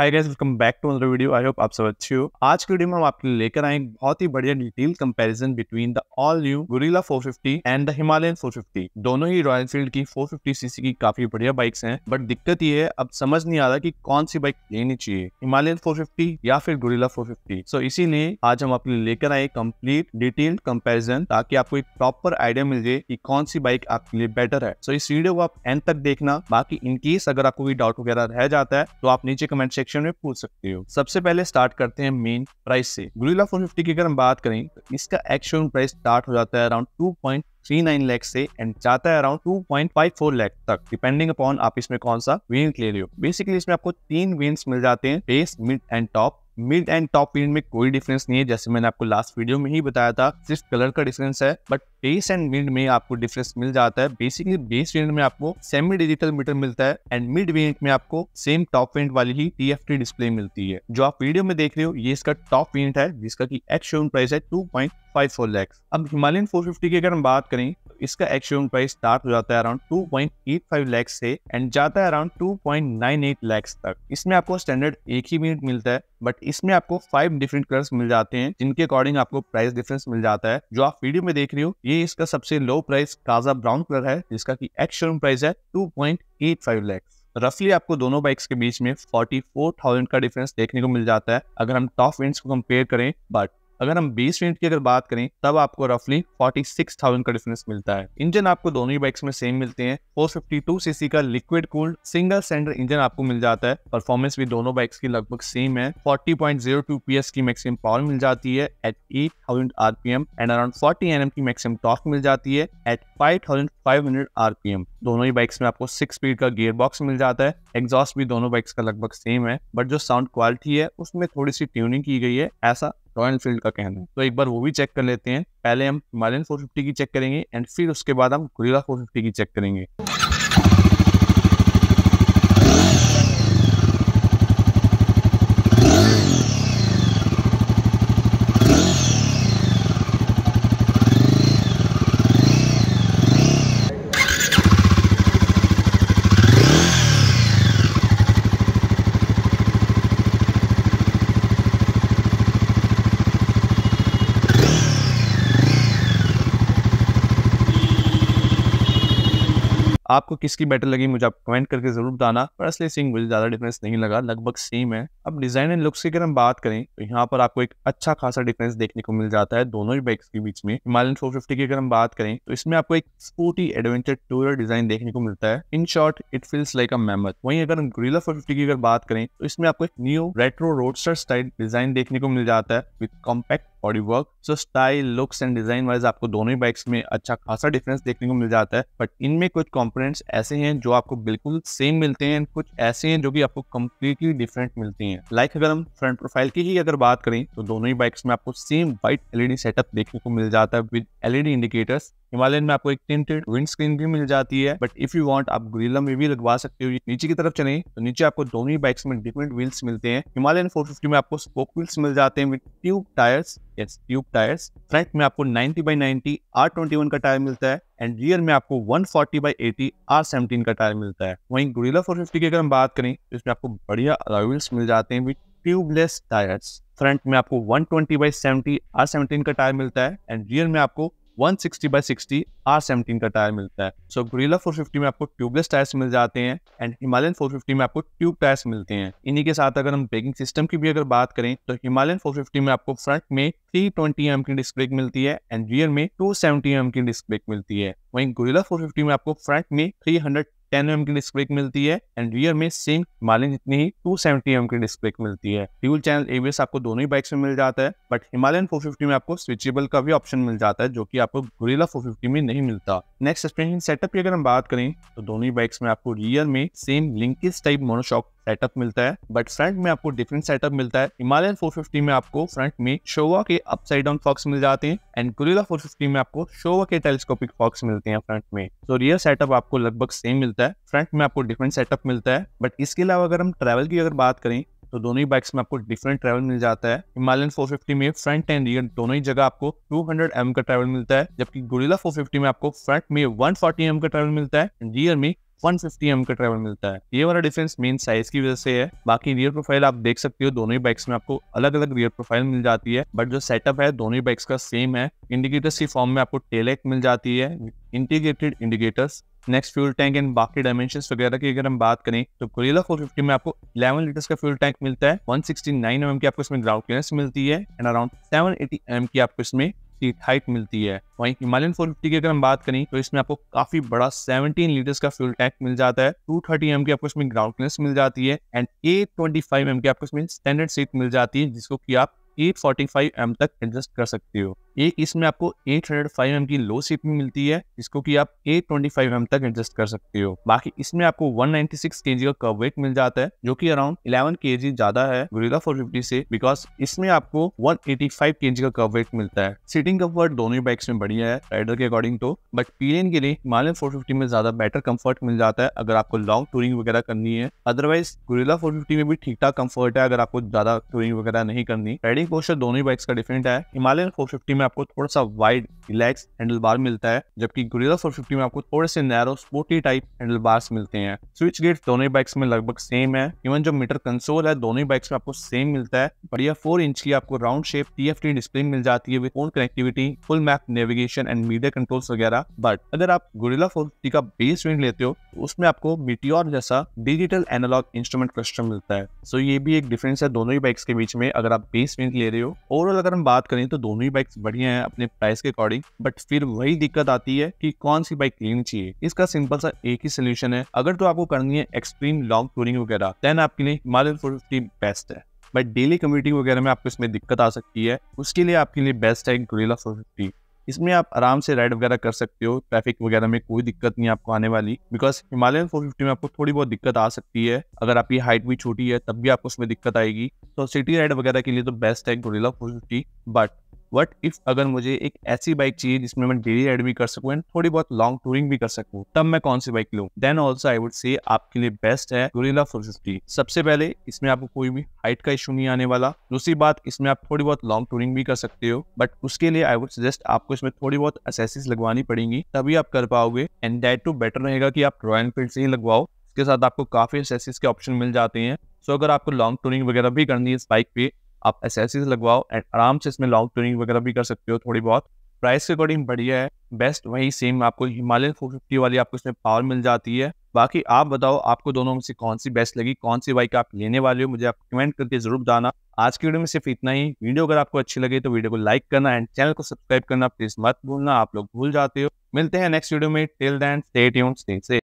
hi guys welcome back to another video I hope आप सब अच्छे हो आज की वीडियो में हम आपके लिए लेकर आए बहुत ही बढ़िया detail comparison between the all new Guerrilla 450 and the Himalayan 450 दोनों ही रॉयल फील्ड की 450 सीसी की काफी बढ़िया बाइक्स हैं बट दिक्कत ये है अब समझ नहीं आ रहा की कौन सी बाइक लेनी चाहिए हिमालयन फोर या फिर गुरीला फोर सो इसीलिए आज हम आपके लिए लेकर आए कम्प्लीट डिटेल कंपेरिजन ताकि आपको एक प्रॉपर आइडिया मिल जाए की कौन सी बाइक आपके लिए बेटर है सो so, इस वीडियो को आप एंड तक देखना बाकी इनकेस अगर आपको कोई डाउट वगैरह रह जाता है तो आप नीचे कमेंट सेक्शन सेक्शन में पूछ सकते हो सबसे पहले स्टार्ट करते हैं मेन प्राइस से गुरीला 450 की अगर हम बात करें तो इसका एक्शन प्राइस स्टार्ट हो जाता है around two point three nine lakh से एंड जाता है around two point five four lakh तक डिपेंडिंग अपॉन आप इसमें कौन सा वेंट ले रहे हो बेसिकली इसमें आपको तीन वेंट्स मिल जाते हैं base mid and top mid and top variant में कोई डिफरेंस नहीं है जैसे मैंने आपको लास्ट वीडियो में ही बताया था सिर्फ कलर का डिफरेंस है बट बेस एंड मिड में आपको डिफरेंस मिल जाता है बेसिकली बेस वेरियंट में आपको सेमी डिजिटल मीटर मिलता है एंड मिड वेरियंट में आपको सेम टॉप पेंट वाली ही टी डिस्प्ले मिलती है जो आप वीडियो में देख रहे हो ये इसका टॉप पेंट है जिसका की एक्स प्राइस है two point five four lakhs अब हिमालयन फोर फिफ्टी की अगर हम बात करें इसका एक्शन प्राइस स्टार्ट हो जाता है around two point eight five lakhs से एंड जाता है around two point nine eight lakhs तक इसमें आपको स्टैंडर्ड एक ही मिनट मिलता है बट इसमें आपको फाइव डिफरेंट कलर मिल जाते हैं जिनके अकॉर्डिंग आपको प्राइस डिफरेंस मिल जाता है जो आप वीडियो में देख रहे हो ये इसका सबसे low price Kaza brown colour है जिसका की एक्शन प्राइस है two point eight five lakhs रफली आपको दोनों बाइक्स के बीच में 44,000 का डिफरेंस देखने को मिल जाता है अगर हम टॉप विंड्स को कंपेयर करें बट अगर हम बेस मिनट की अगर बात करें तब आपको रफली 46,000 का डिफरेंस मिलता है इंजन आपको दोनों ही बाइक्स में सेम मिलते हैं 452 सीसी का liquid cooled single cylinder engine आपको मिल जाता है परफॉर्मेंस भी दोनों बाइक्स की लगभग सेम है 40.02 एस की मैक्सिमम पावर मिल जाती है at eight thousand RPM and around N M की मैक्सिमम टॉर्क मिल जाती है at thousand five R P M दोनों ही बाइक्स में आपको सिक्स स्पीड का गियर बॉक्स मिल जाता है एग्जॉस्ट भी दोनों बाइक्स का लगभग सेम है बट जो साउंड क्वालिटी है उसमें थोड़ी सी ट्यूनिंग की गई है ऐसा रॉयल फील्ड का कहना है तो एक बार वो भी चेक कर लेते हैं पहले हम हिमालयन फिफ्टी की चेक करेंगे एंड फिर उसके बाद हम गुरीला फिफ्टी की चेक करेंगे आपको किसकी बेटर लगी मुझे आप कमेंट करके जरूर बताना पर्सनली सिंह मुझे ज्यादा डिफरेंस नहीं लगा लगभग सेम है अब डिजाइन एंड लुक्स की अगर हम बात करें तो यहाँ पर आपको एक अच्छा खासा डिफरेंस देखने को मिल जाता है दोनों ही बाइक्स के बीच में हिमालयन फोर फिफ्टी की अगर हम बात करें तो इसमें आपको एक स्पोर्टी एडवेंचर टूर डिजाइन देखने को मिलता है in short it feels like a मेमर वहीं अगर हम ग्रीला फोर फिफ्टी की अगर बात करें तो इसमें आपको एक new retro roadster style design देखने को मिल जाता है with compact body work so style looks and design wise आपको दोनों ही बाइक्स में अच्छा खासा डिफरेंस देखने को मिल जाता है बट इनमें कुछ कॉम्पोनेंट्स ऐसे हैं जो आपको बिल्कुल सेम मिलते हैं कुछ ऐसे हैं जो कि आपको कम्प्लीटली डिफरेंट मिलते हैं लाइक like अगर हम फ्रंट प्रोफाइल की ही अगर बात करें तो दोनों ही बाइक्स में आपको सेम व्हाइट एलईडी सेटअप देखने को मिल जाता है विद एलईडी इंडिकेटर्स हिमालयन में आपको एक टिंटेड विंड स्क्रीन भी मिल जाती है बट इफ यू वांट आप ग्रीलम में भी लगवा सकते हो नीचे की तरफ चले तो नीचे आपको दोनों ही बाइक्स में डिफरेंट व्हील्स मिलते हैं हिमालयन 450 में आपको स्पोक व्हील्स मिल जाते हैं with tube tyres yes tube tyres front में आपको नाइनटी बाई 90 R21 का टायर मिलता है एंड रियर में आपको 140 बाई एटी आर सेवनटीन का टायर मिलता है वहीं ग्रीला फोर की अगर हम बात करें तो इसमें आपको बढ़िया व्हील्स मिल जाते हैं विद ट्यूबलेस टायर्स फ्रंट में आपको 120 बाई आर सेवनटीन का टायर मिलता है एंड रियर में आपको 160 बाई सिक्सटी आर सेवनटीन का टायर मिलता है सो गुरीला 450 में आपको ट्यूबलेस टायर्स मिल जाते हैं एंड हिमालयन 450 में आपको ट्यूब टायर्स मिलते हैं इन्हीं के साथ अगर हम ब्रेकिंग सिस्टम की भी अगर बात करें तो हिमालयन 450 में आपको फ्रंट में 320 ट्वेंटी एम की डिस्क ब्रेक मिलती है एंड रियर में 270 सेवेंटी एम की डिस्क ब्रेक मिलती है वहीं गुरीला 450 में आपको फ्रंट में 300 टेन एम की डिस्क मिलती है एंड रियर में सेम हिमालयन जितनी ही टू सेवेंटी एम की डिस्क ब्रेक मिलती है फ्यूल चैनल एवीएस आपको दोनों ही बाइक्स में मिल जाता है बट हिमालयन 450 में आपको स्विचेबल का भी ऑप्शन मिल जाता है जो कि आपको गुरीला 450 में नहीं मिलता नेक्स्ट सस्पेंशन सेटअप की अगर हम बात करें तो दोनों ही बाइक्स में आपको रियर में same linkage type monoshock setup मिलता है बट फ्रंट में आपको डिफरेंट सेटअप मिलता है हिमालयन 450 में आपको फ्रंट में शोवा के अपसाइड डाउन फॉक्स मिल जाते हैं एंड गुरिला 450 में आपको शोवा के टेलीस्कोपिक फॉक्स मिलते हैं फ्रंट में तो रियर सेटअप आपको लगभग सेम मिलता है फ्रंट में आपको डिफरेंट सेटअप मिलता है बट इसके अलावा अगर हम ट्रेवल की अगर बात करें तो दोनों ही बाइक्स में आपको डिफरेंट ट्रैवल मिल जाता है हिमालयन 450 में फ्रंट एंड रियर दोनों ही जगह आपको 200 एम का ट्रैवल मिलता है जबकि गुरिला 450 में आपको फ्रंट में 140 एम का ट्रैवल मिलता है रियर में वन फिफ्टी एम का ट्रेवल मिलता है ये वाला डिफरेंस मेन साइज की वजह से है बाकी रियर प्रोफाइल आप देख सकते हो दोनों ही बाइक्स में आपको अलग अलग रियर प्रोफाइल मिल जाती है बट जो सेटअप है दोनों ही बाइक्स का सेम है इंडिकेटर्स की फॉर्म में आपको टेलेक्ट मिल जाती है integrated indicators next fuel tank and बाकी डायमेंशन वगैरह की अगर हम बात करें तो कोरिला 450 में आपको 11 लीटर का फ्यूल टैंक मिलता है 169 एम mm की आपको इसमें ग्राउंड क्लियरेंस मिलती है एंड अराउंड 780 एम mm की आपको इसमें की हाइट मिलती है वहीं हिमालयन फिफ्टी की अगर हम बात करें तो इसमें आपको काफी बड़ा सेवनटीन लीटर्स का फ्यूल टैंक मिल जाता है टू थर्टी एम की आपको इसमें ग्राउंड क्लियरेंस मिल जाती है and eight twenty five M की आपको इसमें स्टैंडर्ड सीट मिल जाती है जिसको कि आप ए फोर्टी फाइव एम तक एडजस्ट कर सकते हो एक इसमें आपको एट हंड्रेड फाइव एम की लो शिपिंग मिलती है जिसको कि आप ए ट्वेंटी एम तक एडजस्ट कर सकते हो बाकी इसमें आपको 196 केजी सिक्स के जी का कर्व वेट मिल जाता है जो कि अराउंड इलेवन के जी ज्यादा है गोरिल्ला 450 से बिकॉज इसमें आपको 185 केजी का कर्व वेट मिलता है सीटिंग कम्फर्ट दोनों ही बाइक्स में बढ़िया है राइडर के अकॉर्डिंग तो बट पीरियन के लिए हिमालयन फोर फिफ्टी में ज्यादा बेटर कम्फर्ट मिल जाता है अगर आपको लॉन्ग टूरिंग वगैरह करनी है अदरवाइज गोरिल्ला फोर फिफ्टी में भी ठीक ठाक कम्फर्ट है अगर आपको ज्यादा टूरिंग वगैरह नहीं करनी राइडिंग राइडिंग पोस्टर दोनों ही बाइक्स का डिफरेंट है हिमालयन 450 में आपको थोड़ा सा वाइड रिलैक्स हैंडल बार मिलता है जबकि गुरिला 450 में आपको थोड़े से narrow sporty type handle bars मिलते हैं स्विच गेट दोनों ही बाइक्स में लगभग सेम है इवन जो मीटर कंसोल है दोनों ही बाइक्स में आपको सेम मिलता है बढ़िया फोर इंच की आपको राउंड शेप टी डिस्प्ले मिल जाती है with phone connectivity full map navigation and media controls वगैरह बट अगर आप गुरिला फोर का बेस वेंट लेते हो तो उसमें आपको मिटियोर जैसा डिजिटल एनालॉग इंस्ट्रूमेंट क्लस्टर मिलता है सो ये भी एक डिफरेंस है दोनों ही बाइक्स के बीच में अगर आप बेस वेंट रेंट ले रहे हो ओवरऑल अगर हम बात करें तो दोनों ही बाइक्स बढ़िया हैं अपने प्राइस के अकॉर्डिंग बट फिर वही दिक्कत आती है कि कौन सी बाइक लेनी चाहिए इसका सिंपल सा एक ही सोल्यूशन है अगर तो आपको करनी है एक्सट्रीम लॉन्ग टूरिंग वगैरह देन आपके लिए हिमालय फोर बेस्ट है बट डेली कम्यूटिंग वगैरह में आपको इसमें दिक्कत आ सकती है उसके लिए आपके लिए बेस्ट है गोरेला फोर इसमें आप आराम से राइड वगैरह कर सकते हो ट्रैफिक वगैरह में कोई दिक्कत नहीं आपको आने वाली बिकॉज हिमालयन फोर फिफ्टी में आपको थोड़ी बहुत दिक्कत आ सकती है अगर आपकी हाइट भी छोटी है तब भी आपको उसमें दिक्कत आएगी तो सिटी राइड वगैरह के लिए तो बेस्ट है Guerrilla four but but if अगर मुझे एक ऐसी बाइक चाहिए जिसमें मैं डेली राइड भी कर सकूँ एंड थोड़ी बहुत लॉन्ग टूरिंग भी कर सकूँ तब मैं कौन सी बाइक लू then also I would say आपके लिए बेस्ट है गोरिल्ला फोर फिफ्टी सबसे पहले इसमें आपको कोई भी हाइट का इशू नहीं आने वाला दूसरी बात इसमें आप थोड़ी बहुत लॉन्ग टूरिंग भी कर सकते हो बट उसके लिए आई वुड सजेस्ट आपको इसमें थोड़ी बहुत असेसिस लगवानी पड़ेंगी तभी आप कर पाओगे एंड दैट टू बेटर रहेगा कि आप रॉयल एनफील्ड से ही लगवाओ इसके साथ आपको काफी असेसिस के ऑप्शन मिल जाते हैं सो so, अगर आपको लॉन्ग टूरिंग वगैरह भी करनी है इस बाइक पे आप एस एस लगवाओ एंड आराम से इसमें लॉन्ग टूनिंग वगैरह भी कर सकते हो थोड़ी बहुत प्राइस के अकॉर्डिंग बढ़िया है बेस्ट वही सेम आपको हिमालयन फोर फिफ्टी वाली आपको इसमें पावर मिल जाती है बाकी आप बताओ आपको दोनों में से कौन सी बेस्ट लगी कौन सी बाइक आप लेने वाले हो मुझे आप कमेंट करके जरूर बताना आज की वीडियो में सिर्फ इतना ही वीडियो अगर आपको अच्छी लगे तो वीडियो को लाइक करना एंड चैनल को सब्सक्राइब करना प्लीज मत भूलना आप लोग भूल जाते हो मिलते हैं नेक्स्ट वीडियो में till then stay tune stay